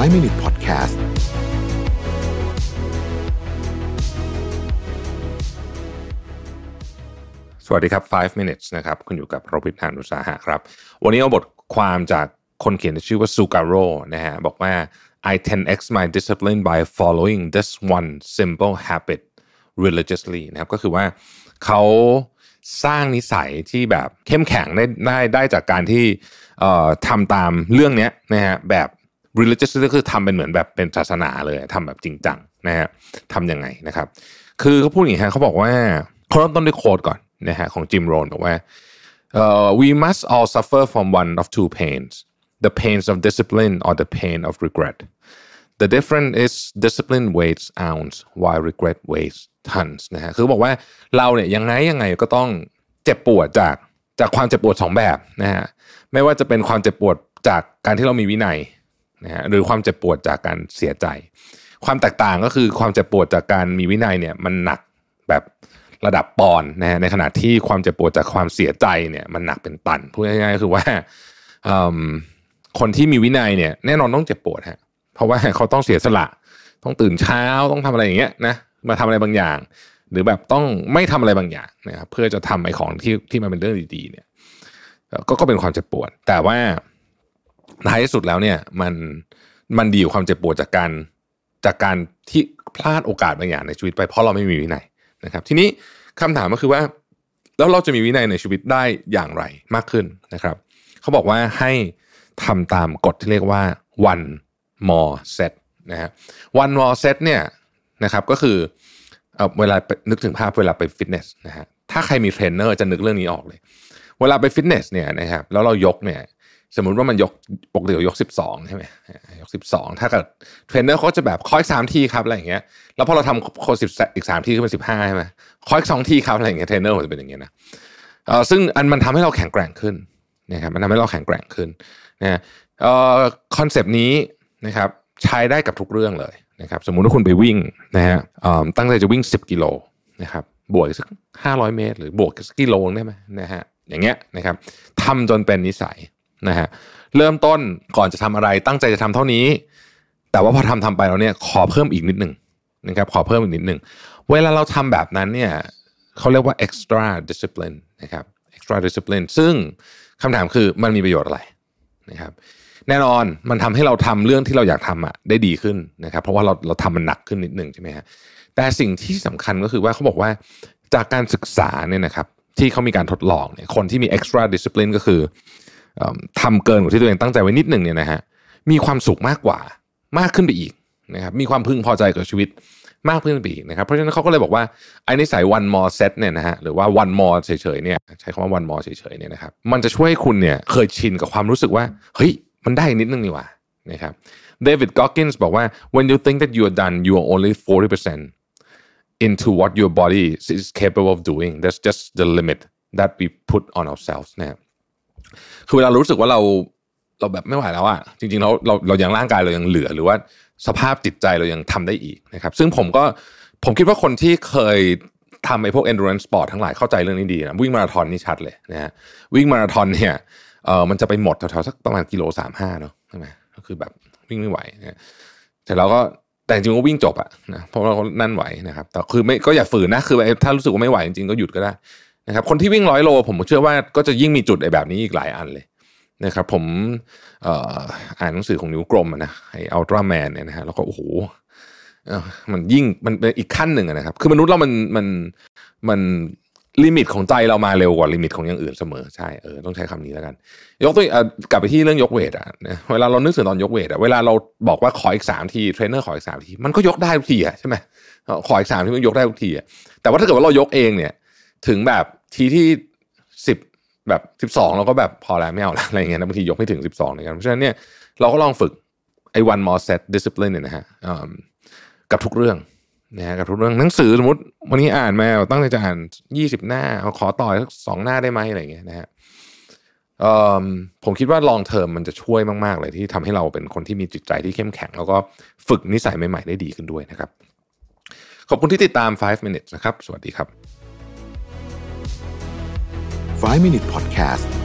5 Minute Podcast สวัสดีครับ 5 minutes นะครับคุณอยู่กับโรบิทหานุสาหะครับ วันนี้เอาบทความจากคนเขียนชื่อว่าซูการโรนะฮะบอกว่า I 10x my discipline by following this one simple habit religiously นะครับก็คือว่าเขาสร้างนิสัยที่แบบเข้มแข็งได้ได้ได้จากการที่ทำตามเรื่องนี้นะฮะแบบ religious ก็คือทำเป็นเหมือนแบบเป็นศาสนาเลยทำแบบจริงจังนะฮะทำยังไงนะครับคือเขาพูดอย่างนี้ฮะเขาบอกว่าเขาเริ่มต้นด้วยโคดก่อนนะฮะของจิมโรนบอกว่า uh, we must all suffer from one of two pains the pains of discipline or the pain of regret the difference is discipline weighs ounce while regret weighs tons นะฮะคือบอกว่าเราเนี่ยยังไงยังไงก็ต้องเจ็บปวดจากจากความเจ็บปวดสองแบบนะฮะไม่ว่าจะเป็นความเจ็บปวดจากการที่เรามีวินัยนะฮะหรือความเจ็บปวดจากการเสียใจ ความแตกต่างก็คือความเจ็บปวดจากการมีวินัยเนี่ยมันหนักแบบระดับปอนนะฮะในขณะที่ความเจ็บปวดจากความเสียใจเนี่ย มันหนักเป็นตันพูดง่ายๆคือว่าคนที่มีวินัยเนี่ย แน่นอนต้องเจ็บปวดฮะเพราะว่าเขาต้องเสียสละต้องตื่นเช้าต้องทำอะไรอย่างเงี้ยนะมาทำอะไรบางอย่างหรือแบบต้องไม่ทำอะไรบางอย่างนะครับเพื่อจะทำไอ้ของที่ที่มันเป็นเรื่องดีๆเนี่ยก็ก็เป็นความเจ็บปวด แต่ว่าท้ายสุดแล้วเนี่ยมันมันดีกว่ความเจ็บปวดจากการจากการที่พลาดโอกาสบางอย่างในชีวิตไปเพราะเราไม่มีวินัยนะครับทีนี้คำถามก็คือว่าแล้วเราจะมีวินัยในชีวิตได้อย่างไรมากขึ้นนะครับเขาบอกว่าให้ทำตามกฎที่เรียกว่า one more set นะฮะ one more set เนี่ยนะครับก็คือเเวลานึกถึงภาพเวลาไปฟิตเนสนะฮะถ้าใครมีเทรนเนอร์จะนึกเรื่องนี้ออกเลย เวลาไปฟิตเนสเนี่ยนะครับแล้วเรายกเนี่ยสมมุติว่ามันยกปกติยก12ใช่ไหมยก12ถ้าเกิดเทรนเนอร์เขาจะแบบคอยสามทีครับอะไรอย่างเงี้ย แล้วพอเราทำโคสิบอีกสามทีขึ้นเป็นสิบห้าใช่ไหมคอยสองทีครับอะไรอย่างเงี้ยเทรนเนอร์มันจะเป็นอย่างเงี้ยนะเออซึ่งอันมันทำให้เราแข็งแกร่งขึ้นนะครับ มันทำให้เราแข็งแกร่งขึ้นนะเออคอนเซปต์นี้นะครับใช้ได้กับทุกเรื่องเลยนะครับสมมุติว่าคุณไปวิ่งนะฮะตั้งใจจะวิ่ง 10 กิโลนะครับ บวกสัก500 เมตรหรือบวกสักกิโลได้ไหมนะฮะ อย่างเงี้ยนะครับทำจนเป็นนิสัยนะฮะเริ่มต้นก่อนจะทำอะไรตั้งใจจะทำเท่านี้ แต่ว่าพอทำทำไปแล้วเนี่ยขอเพิ่มอีกนิดหนึ่งนะครับขอเพิ่มอีกนิดหนึ่งเวลาเราทำแบบนั้นเนี่ยเขาเรียกว่า extra discipline นะครับ extra discipline ซึ่งคำถามคือมันมีประโยชน์อะไรนะครับแน่นอนมันทำให้เราทำเรื่องที่เราอยากทำอ่ะได้ดีขึ้นนะครับเพราะว่าเราเราทำมันหนักขึ้นนิดหนึ่งใช่ไหมฮะแต่สิ่งที่สำคัญก็คือว่าเขาบอกว่าจากการศึกษาเนี่ยนะครับที่เขามีการทดลองเนี่ยคนที่มี extra discipline ก็คือทำเกินกว่าที่ตัวเองตั้งใจไว้นิดหนึ่งเนี่ยนะฮะ มีความสุขมากกว่ามากขึ้นไปอีกนะครับ มีความพึงพอใจกับชีวิตมากขึ้นไปอีกนะครับ เพราะฉะนั้นเขาก็เลยบอกว่าไอ้นิสัย one more set เนี่ยนะฮะ หรือว่า one more เฉยๆเนี่ย ใช้คำว่า one more เฉยๆเนี่ยนะครับมันจะช่วยคุณเนี่ยเคยชินกับความรู้สึกว่าเฮ้ยมันได้นิดนึงนี่ว่านะครับเดวิดกอกินส์บอกว่า when you think that you are done you are only 40% into what your body is capable of doing that's just the limit that we put on ourselves นะครับคือเวลารู้สึกว่าเราเราแบบไม่ไหวแล้วอะจริงๆ เราเราเรายังร่างกายเรายังเหลือ หรือว่าสภาพจิตใจเรายังทำได้อีกนะครับซึ่งผมก็ผมคิดว่าคนที่เคยทำไอ้พวก endurance sport ทั้งหลายเข้าใจเรื่องนี้ดีนะวิ่งมาราธอนนี่ชัดเลยนะฮะวิ่งมาราธอนเนี่ยเออมันจะไปหมดแถวๆสักประมาณกิโลสามห้าเนาะใช่ไหมก็คือแบบวิ่งไม่ไหวนะแต่เราก็แต่จริงก็วิ่งจบอะนะเพราะเรานั่นไหวนะครับแต่คือไม่ก็อย่าฝืนนะคือ ถ้ารู้สึกว่าไม่ไหวจริงๆก็หยุดก็ได้นะครับคนที่วิ่งร้อยโลผมเชื่อว่าก็จะยิ่งมีจุดไอ้แบบนี้อีกหลายอันเลยนะครับผมอ่านหนังสือของนิวกรมนะไออัลตร้าแมนเนี่ยนะฮะแล้วก็โอ้โหมันยิ่งมันเป็นอีกขั้นหนึ่งนะครับ คือมนุษย์เรามันมันมันลิมิตของใจเรามาเร็วกว่าลิมิตของอย่างอื่นเสมอใช่ เออต้องใช้คำนี้แล้วกัน ยกตัวกลับไปที่เรื่องยกเวทอ่ะเวลาเรานึกถึงตอนยกเวทอ่ะเวลาเราบอกว่าขออีกสามทีเทรนเนอร์ขออีกสามทีมันก็ยกได้ทุกทีอ่ะใช่ไหมขออีกสามทีมันยกได้ทุกทีอ่ะแต่ว่าถ้าเกิดว่าเรายกเองเนี่ย ถึงแบบทีที่สิบแบบสิบสองเราก็แบบพอแล้วไม่เอาลอะไรเงี้ยนะบางทียกไม่ถึงสิบสองเลยกันเพราะฉะนั้นเนี่ยเราก็ลองฝึกไอ้ one more set discipline เนี่ยนะฮะกับทุกเรื่องนะฮะกับทุกเรื่องหนังสือสมมติวันนี้อ่านมา ตั้งใจจะอ่านยี่สิบหน้า ขอต่อยสักสองหน้าได้ไหมอะไรเงี้ยนะฮะผมคิดว่าลองเทอมมันจะช่วยมากๆ เลยที่ทำให้เราเป็นคนที่มีจิตใจที่เข้มแข็ง แล้วก็ฝึกนิสัยใหม่ ๆได้ดีขึ้นด้วยนะครับ ขอบคุณที่ติดตาม5 minutes นะครับ สวัสดีครับ5 Minute Podcast